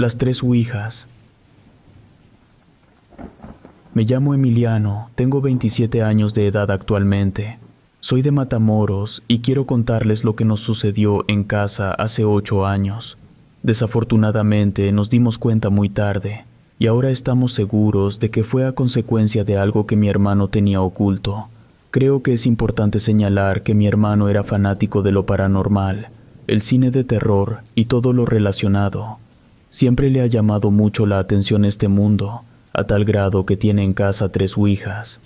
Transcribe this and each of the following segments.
Las tres Ouijas. Me llamo Emiliano, tengo 27 años de edad actualmente. Soy de Matamoros y quiero contarles lo que nos sucedió en casa hace 8 años. Desafortunadamente nos dimos cuenta muy tarde y ahora estamos seguros de que fue a consecuencia de algo que mi hermano tenía oculto. Creo que es importante señalar que mi hermano era fanático de lo paranormal, el cine de terror y todo lo relacionado. Siempre le ha llamado mucho la atención este mundo, a tal grado que tiene en casa tres hijas.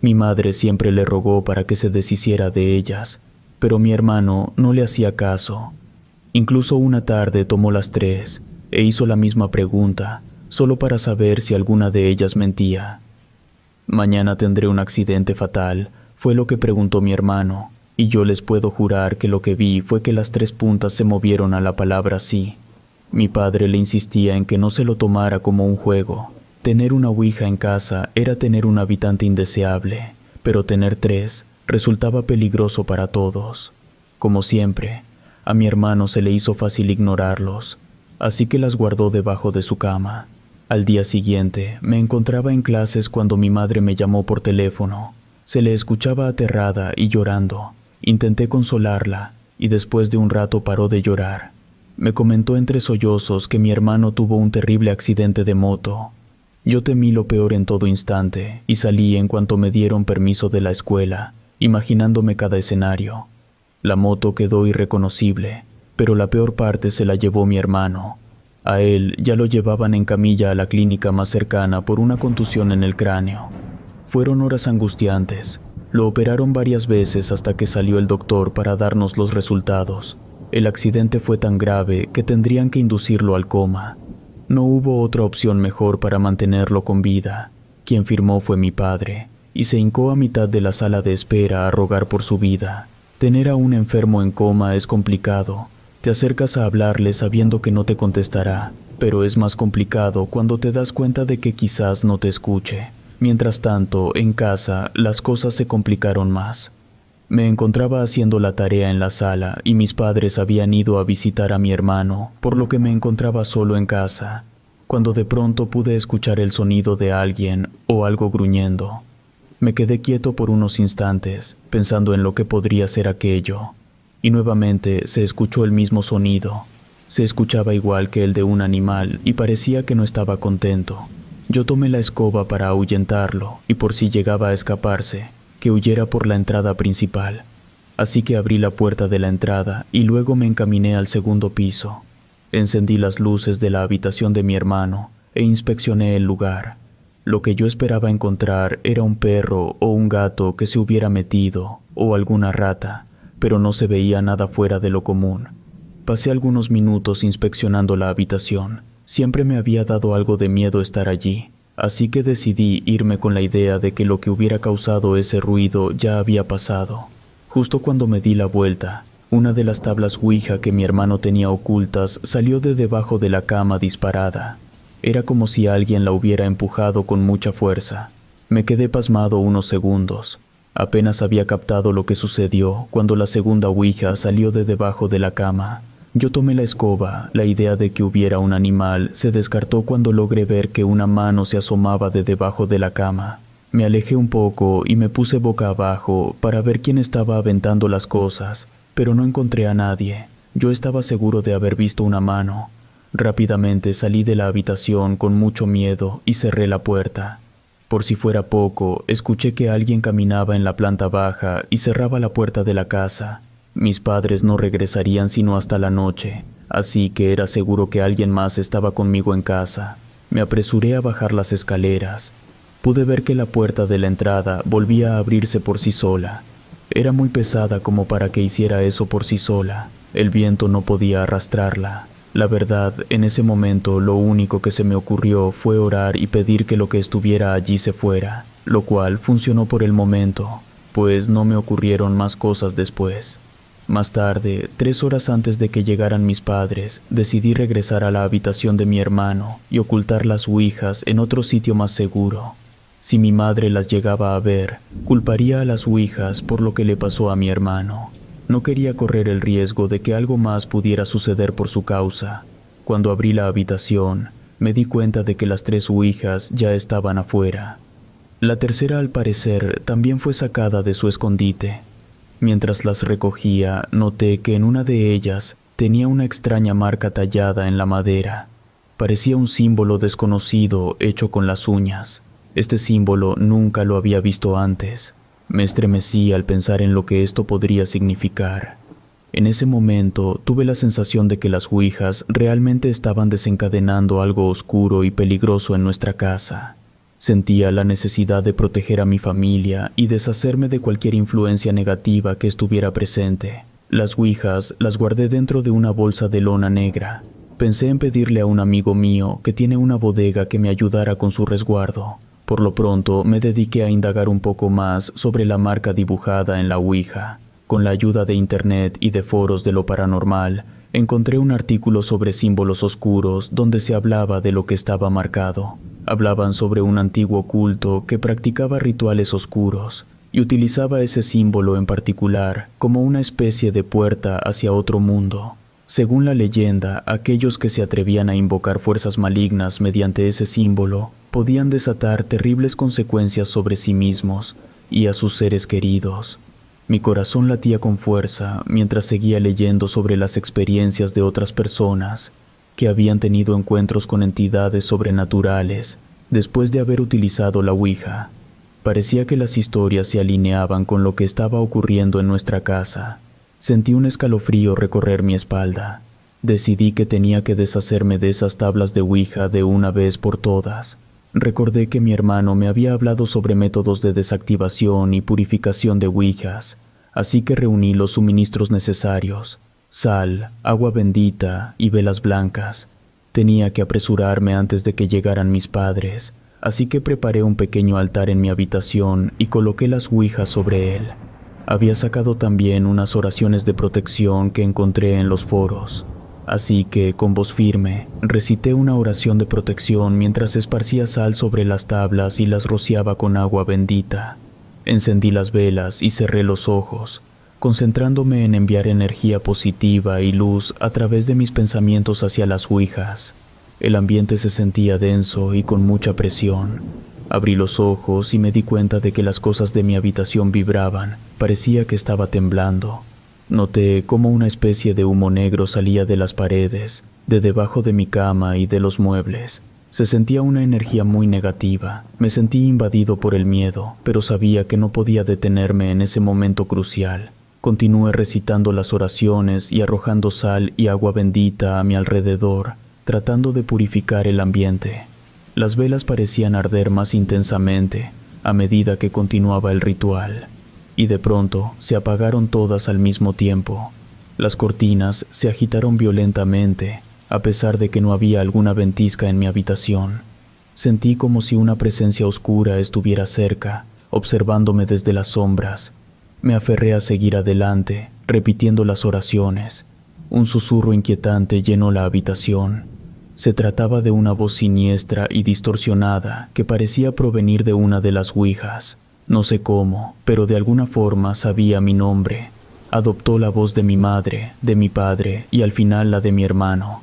Mi madre siempre le rogó para que se deshiciera de ellas, pero mi hermano no le hacía caso. Incluso una tarde tomó las tres e hizo la misma pregunta, solo para saber si alguna de ellas mentía. Mañana tendré un accidente fatal, fue lo que preguntó mi hermano, y yo les puedo jurar que lo que vi fue que las tres puntas se movieron a la palabra sí. Mi padre le insistía en que no se lo tomara como un juego. Tener una Ouija en casa era tener un habitante indeseable, pero tener tres resultaba peligroso para todos. Como siempre, a mi hermano se le hizo fácil ignorarlos, así que las guardó debajo de su cama. Al día siguiente, me encontraba en clases cuando mi madre me llamó por teléfono. Se le escuchaba aterrada y llorando. Intenté consolarla, y después de un rato paró de llorar. Me comentó entre sollozos que mi hermano tuvo un terrible accidente de moto. Yo temí lo peor en todo instante y salí en cuanto me dieron permiso de la escuela, imaginándome cada escenario. La moto quedó irreconocible, pero la peor parte se la llevó mi hermano. A él ya lo llevaban en camilla a la clínica más cercana por una contusión en el cráneo. Fueron horas angustiantes. Lo operaron varias veces hasta que salió el doctor para darnos los resultados. El accidente fue tan grave que tendrían que inducirlo al coma. No hubo otra opción mejor para mantenerlo con vida. Quien firmó fue mi padre, y se hincó a mitad de la sala de espera a rogar por su vida. Tener a un enfermo en coma es complicado. Te acercas a hablarle sabiendo que no te contestará, pero es más complicado cuando te das cuenta de que quizás no te escuche. Mientras tanto, en casa, las cosas se complicaron más. Me encontraba haciendo la tarea en la sala y mis padres habían ido a visitar a mi hermano, por lo que me encontraba solo en casa, cuando de pronto pude escuchar el sonido de alguien o algo gruñendo. Me quedé quieto por unos instantes, pensando en lo que podría ser aquello, y nuevamente se escuchó el mismo sonido. Se escuchaba igual que el de un animal y parecía que no estaba contento. Yo tomé la escoba para ahuyentarlo, y por si llegaba a escaparse, que huyera por la entrada principal, así que abrí la puerta de la entrada y luego me encaminé al segundo piso. Encendí las luces de la habitación de mi hermano e inspeccioné el lugar. Lo que yo esperaba encontrar era un perro o un gato que se hubiera metido, o alguna rata, pero no se veía nada fuera de lo común. Pasé algunos minutos inspeccionando la habitación. Siempre me había dado algo de miedo estar allí, así que decidí irme con la idea de que lo que hubiera causado ese ruido ya había pasado. Justo cuando me di la vuelta, una de las tablas Ouija que mi hermano tenía ocultas salió de debajo de la cama disparada. Era como si alguien la hubiera empujado con mucha fuerza. Me quedé pasmado unos segundos. Apenas había captado lo que sucedió cuando la segunda Ouija salió de debajo de la cama. Yo tomé la escoba, la idea de que hubiera un animal se descartó cuando logré ver que una mano se asomaba de debajo de la cama. Me alejé un poco y me puse boca abajo para ver quién estaba aventando las cosas, pero no encontré a nadie. Yo estaba seguro de haber visto una mano. Rápidamente salí de la habitación con mucho miedo y cerré la puerta. Por si fuera poco, escuché que alguien caminaba en la planta baja y cerraba la puerta de la casa. Mis padres no regresarían sino hasta la noche, así que era seguro que alguien más estaba conmigo en casa. Me apresuré a bajar las escaleras. Pude ver que la puerta de la entrada volvía a abrirse por sí sola. Era muy pesada como para que hiciera eso por sí sola. El viento no podía arrastrarla. La verdad, en ese momento lo único que se me ocurrió fue orar y pedir que lo que estuviera allí se fuera, lo cual funcionó por el momento, pues no me ocurrieron más cosas después. Más tarde, tres horas antes de que llegaran mis padres, decidí regresar a la habitación de mi hermano y ocultar las huijas en otro sitio más seguro. Si mi madre las llegaba a ver, culparía a las huijas por lo que le pasó a mi hermano. No quería correr el riesgo de que algo más pudiera suceder por su causa. Cuando abrí la habitación, me di cuenta de que las tres huijas ya estaban afuera. La tercera, al parecer, también fue sacada de su escondite Mientras las recogía, noté que en una de ellas tenía una extraña marca tallada en la madera. Parecía un símbolo desconocido hecho con las uñas. Este símbolo nunca lo había visto antes. Me estremecí al pensar en lo que esto podría significar. En ese momento tuve la sensación de que las Ouijas realmente estaban desencadenando algo oscuro y peligroso en nuestra casa. Sentía la necesidad de proteger a mi familia y deshacerme de cualquier influencia negativa que estuviera presente. Las Ouijas las guardé dentro de una bolsa de lona negra. Pensé en pedirle a un amigo mío que tiene una bodega que me ayudara con su resguardo. Por lo pronto me dediqué a indagar un poco más sobre la marca dibujada en la Ouija. Con la ayuda de Internet y de foros de lo paranormal, encontré un artículo sobre símbolos oscuros donde se hablaba de lo que estaba marcado. Hablaban sobre un antiguo culto que practicaba rituales oscuros y utilizaba ese símbolo en particular como una especie de puerta hacia otro mundo. Según la leyenda, aquellos que se atrevían a invocar fuerzas malignas mediante ese símbolo podían desatar terribles consecuencias sobre sí mismos y a sus seres queridos. Mi corazón latía con fuerza mientras seguía leyendo sobre las experiencias de otras personas que habían tenido encuentros con entidades sobrenaturales después de haber utilizado la Ouija. Parecía que las historias se alineaban con lo que estaba ocurriendo en nuestra casa. Sentí un escalofrío recorrer mi espalda. Decidí que tenía que deshacerme de esas tablas de Ouija de una vez por todas. Recordé que mi hermano me había hablado sobre métodos de desactivación y purificación de Ouijas, así que reuní los suministros necesarios sal, agua bendita y velas blancas. Tenía que apresurarme antes de que llegaran mis padres, así que preparé un pequeño altar en mi habitación y coloqué las ouijas sobre él. Había sacado también unas oraciones de protección que encontré en los foros, así que con voz firme recité una oración de protección mientras esparcía sal sobre las tablas y las rociaba con agua bendita. Encendí las velas y cerré los ojos, concentrándome en enviar energía positiva y luz a través de mis pensamientos hacia las Ouijas. El ambiente se sentía denso y con mucha presión. Abrí los ojos y me di cuenta de que las cosas de mi habitación vibraban, parecía que estaba temblando. Noté cómo una especie de humo negro salía de las paredes, de debajo de mi cama y de los muebles. Se sentía una energía muy negativa. Me sentí invadido por el miedo, pero sabía que no podía detenerme en ese momento crucial. Continué recitando las oraciones y arrojando sal y agua bendita a mi alrededor, tratando de purificar el ambiente. Las velas parecían arder más intensamente a medida que continuaba el ritual, y de pronto se apagaron todas al mismo tiempo. Las cortinas se agitaron violentamente, a pesar de que no había alguna ventisca en mi habitación. Sentí como si una presencia oscura estuviera cerca, observándome desde las sombras, me aferré a seguir adelante, repitiendo las oraciones. Un susurro inquietante llenó la habitación. Se trataba de una voz siniestra y distorsionada que parecía provenir de una de las Ouijas. No sé cómo, pero de alguna forma sabía mi nombre. Adoptó la voz de mi madre, de mi padre y al final la de mi hermano.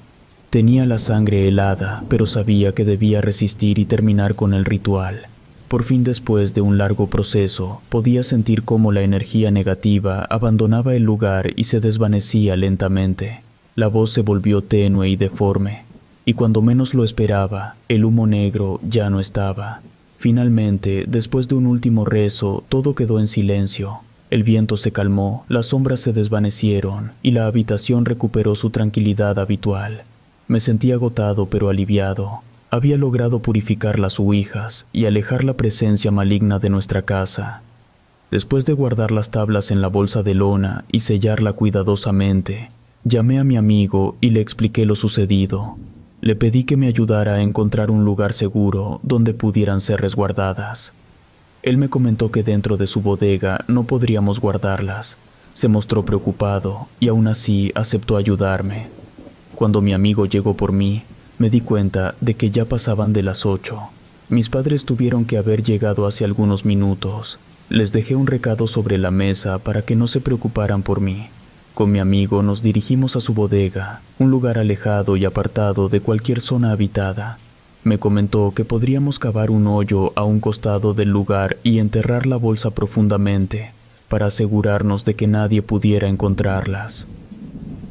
Tenía la sangre helada, pero sabía que debía resistir y terminar con el ritual. Por fin después de un largo proceso, podía sentir cómo la energía negativa abandonaba el lugar y se desvanecía lentamente. La voz se volvió tenue y deforme, y cuando menos lo esperaba, el humo negro ya no estaba. Finalmente, después de un último rezo, todo quedó en silencio. El viento se calmó, las sombras se desvanecieron, y la habitación recuperó su tranquilidad habitual. Me sentí agotado pero aliviado, había logrado purificar las hijas y alejar la presencia maligna de nuestra casa. Después de guardar las tablas en la bolsa de lona y sellarla cuidadosamente, llamé a mi amigo y le expliqué lo sucedido. Le pedí que me ayudara a encontrar un lugar seguro donde pudieran ser resguardadas. Él me comentó que dentro de su bodega no podríamos guardarlas. Se mostró preocupado y aún así aceptó ayudarme. Cuando mi amigo llegó por mí, me di cuenta de que ya pasaban de las ocho. Mis padres tuvieron que haber llegado hace algunos minutos. Les dejé un recado sobre la mesa para que no se preocuparan por mí. Con mi amigo nos dirigimos a su bodega, un lugar alejado y apartado de cualquier zona habitada. Me comentó que podríamos cavar un hoyo a un costado del lugar y enterrar la bolsa profundamente, para asegurarnos de que nadie pudiera encontrarlas.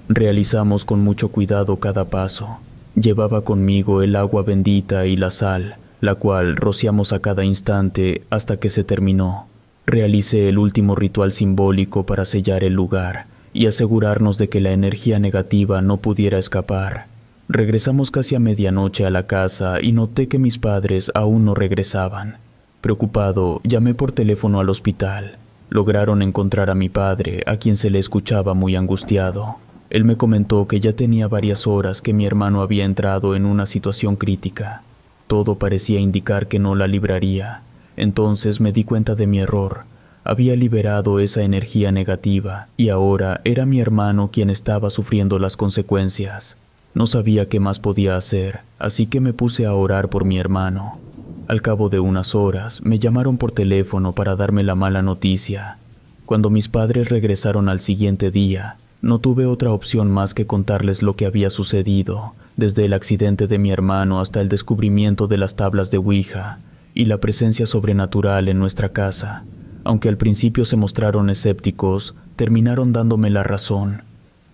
Realizamos con mucho cuidado cada paso, Llevaba conmigo el agua bendita y la sal, la cual rociamos a cada instante hasta que se terminó. Realicé el último ritual simbólico para sellar el lugar y asegurarnos de que la energía negativa no pudiera escapar. Regresamos casi a medianoche a la casa y noté que mis padres aún no regresaban. Preocupado, llamé por teléfono al hospital. Lograron encontrar a mi padre, a quien se le escuchaba muy angustiado. Él me comentó que ya tenía varias horas que mi hermano había entrado en una situación crítica. Todo parecía indicar que no la libraría. Entonces me di cuenta de mi error. Había liberado esa energía negativa y ahora era mi hermano quien estaba sufriendo las consecuencias. No sabía qué más podía hacer, así que me puse a orar por mi hermano. Al cabo de unas horas me llamaron por teléfono para darme la mala noticia. Cuando mis padres regresaron al siguiente día, no tuve otra opción más que contarles lo que había sucedido, desde el accidente de mi hermano hasta el descubrimiento de las tablas de Ouija y la presencia sobrenatural en nuestra casa. Aunque al principio se mostraron escépticos, terminaron dándome la razón.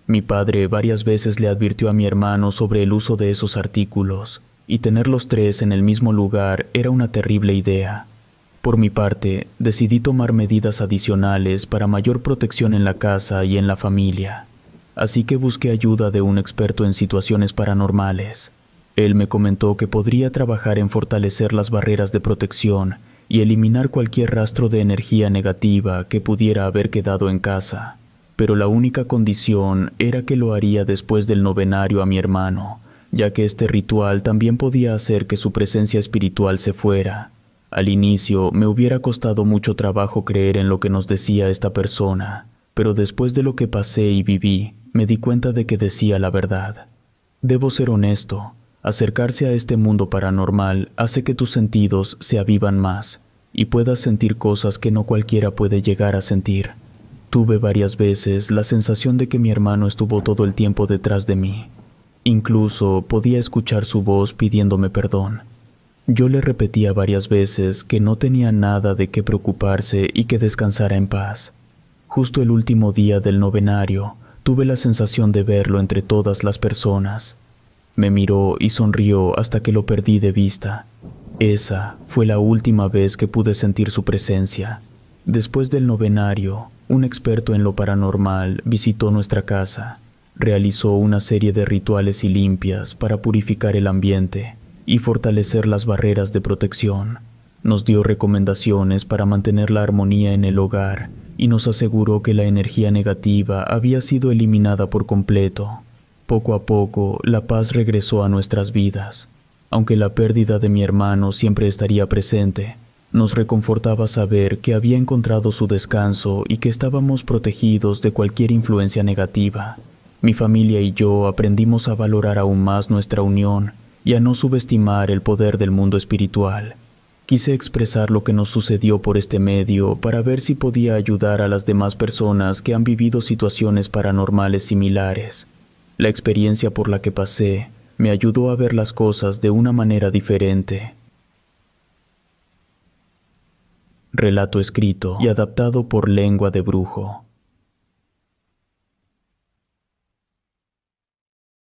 Mi padre varias veces le advirtió a mi hermano sobre el uso de esos artículos, y tener los tres en el mismo lugar era una terrible idea. Por mi parte, decidí tomar medidas adicionales para mayor protección en la casa y en la familia, así que busqué ayuda de un experto en situaciones paranormales. Él me comentó que podría trabajar en fortalecer las barreras de protección y eliminar cualquier rastro de energía negativa que pudiera haber quedado en casa, pero la única condición era que lo haría después del novenario a mi hermano, ya que este ritual también podía hacer que su presencia espiritual se fuera al inicio me hubiera costado mucho trabajo creer en lo que nos decía esta persona, pero después de lo que pasé y viví, me di cuenta de que decía la verdad. Debo ser honesto, acercarse a este mundo paranormal hace que tus sentidos se avivan más y puedas sentir cosas que no cualquiera puede llegar a sentir. Tuve varias veces la sensación de que mi hermano estuvo todo el tiempo detrás de mí. Incluso podía escuchar su voz pidiéndome perdón. Yo le repetía varias veces que no tenía nada de qué preocuparse y que descansara en paz. Justo el último día del novenario, tuve la sensación de verlo entre todas las personas. Me miró y sonrió hasta que lo perdí de vista. Esa fue la última vez que pude sentir su presencia. Después del novenario, un experto en lo paranormal visitó nuestra casa. Realizó una serie de rituales y limpias para purificar el ambiente y fortalecer las barreras de protección. Nos dio recomendaciones para mantener la armonía en el hogar y nos aseguró que la energía negativa había sido eliminada por completo. Poco a poco, la paz regresó a nuestras vidas. Aunque la pérdida de mi hermano siempre estaría presente, nos reconfortaba saber que había encontrado su descanso y que estábamos protegidos de cualquier influencia negativa. Mi familia y yo aprendimos a valorar aún más nuestra unión y a no subestimar el poder del mundo espiritual. Quise expresar lo que nos sucedió por este medio para ver si podía ayudar a las demás personas que han vivido situaciones paranormales similares. La experiencia por la que pasé me ayudó a ver las cosas de una manera diferente. Relato escrito y adaptado por lengua de brujo.